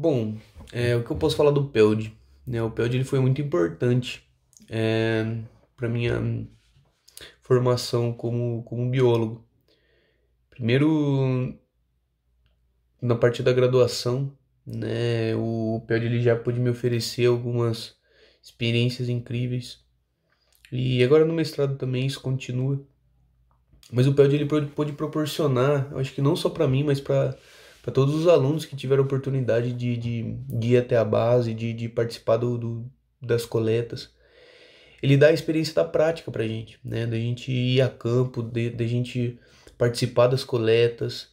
Bom, é, o que eu posso falar do Peld? Né? O Peld ele foi muito importante é, para minha formação como, como biólogo. Primeiro, na parte da graduação, né, o Peld ele já pôde me oferecer algumas experiências incríveis. E agora no mestrado também isso continua. Mas o Peld ele pôde proporcionar, acho que não só para mim, mas para para todos os alunos que tiveram oportunidade de, de, de, ir até a base, de, de participar do, do das coletas. Ele dá a experiência da prática para a gente, né? Da gente ir a campo, da gente participar das coletas,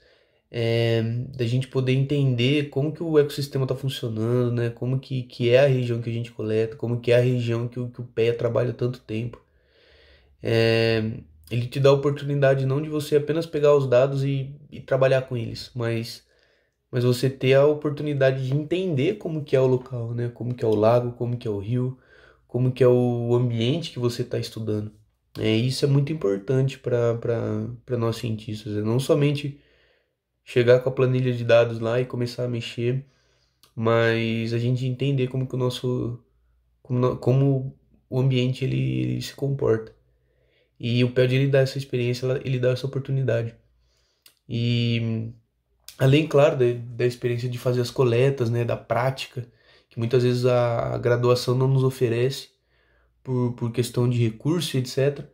é, da gente poder entender como que o ecossistema está funcionando, né? Como que, que é a região que a gente coleta, como que é a região que, o, que o pé trabalha tanto tempo. É, ele te dá a oportunidade não de você apenas pegar os dados e, e trabalhar com eles, mas mas você ter a oportunidade de entender como que é o local, né? Como que é o lago, como que é o rio, como que é o ambiente que você está estudando. É, isso é muito importante para nós cientistas. É não somente chegar com a planilha de dados lá e começar a mexer, mas a gente entender como que o nosso como, como o ambiente ele, ele se comporta. E o PED ele dá essa experiência, ele dá essa oportunidade. E Além, claro, de, da experiência de fazer as coletas, né, da prática, que muitas vezes a, graduação não nos oferece por, por questão de recurso, etc.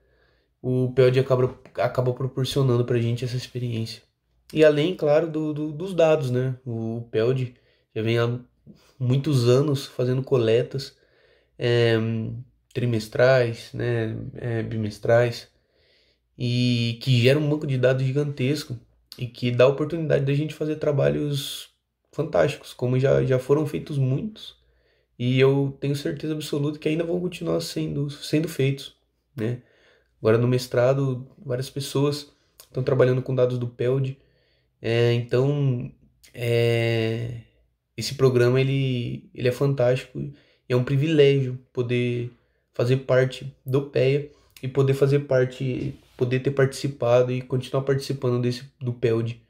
O PELD acaba, acaba proporcionando para a gente essa experiência. E além, claro, do, do, dos dados, né? O PELD já vem há muitos anos fazendo coletas é, trimestrais, né, é, bimestrais, e que gera um banco de dados gigantesco e que dá a oportunidade da gente fazer trabalhos fantásticos, como já, já foram feitos muitos, e eu tenho certeza absoluta que ainda vão continuar sendo, sendo feitos, né? Agora no mestrado, várias pessoas estão trabalhando com dados do PELD, é, então é, esse programa ele, ele é fantástico, é um privilégio poder fazer parte do PEA e poder fazer parte poder ter participado e continuar participando desse do PELD,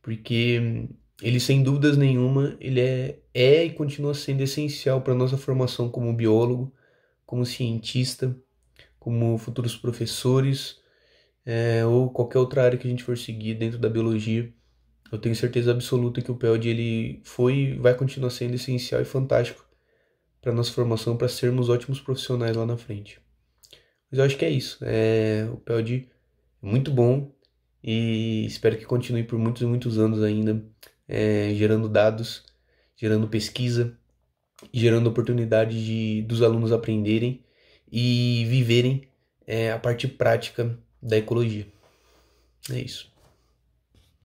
porque ele sem dúvidas nenhuma, ele é, é e continua sendo essencial para nossa formação como biólogo, como cientista, como futuros professores, é, ou qualquer outra área que a gente for seguir dentro da biologia. Eu tenho certeza absoluta que o PELD ele foi vai continuar sendo essencial e fantástico para nossa formação, para sermos ótimos profissionais lá na frente. Mas eu acho que é isso. É, o Peld é muito bom e espero que continue por muitos e muitos anos ainda, é, gerando dados, gerando pesquisa, gerando oportunidade de, dos alunos aprenderem e viverem é, a parte prática da ecologia. É isso.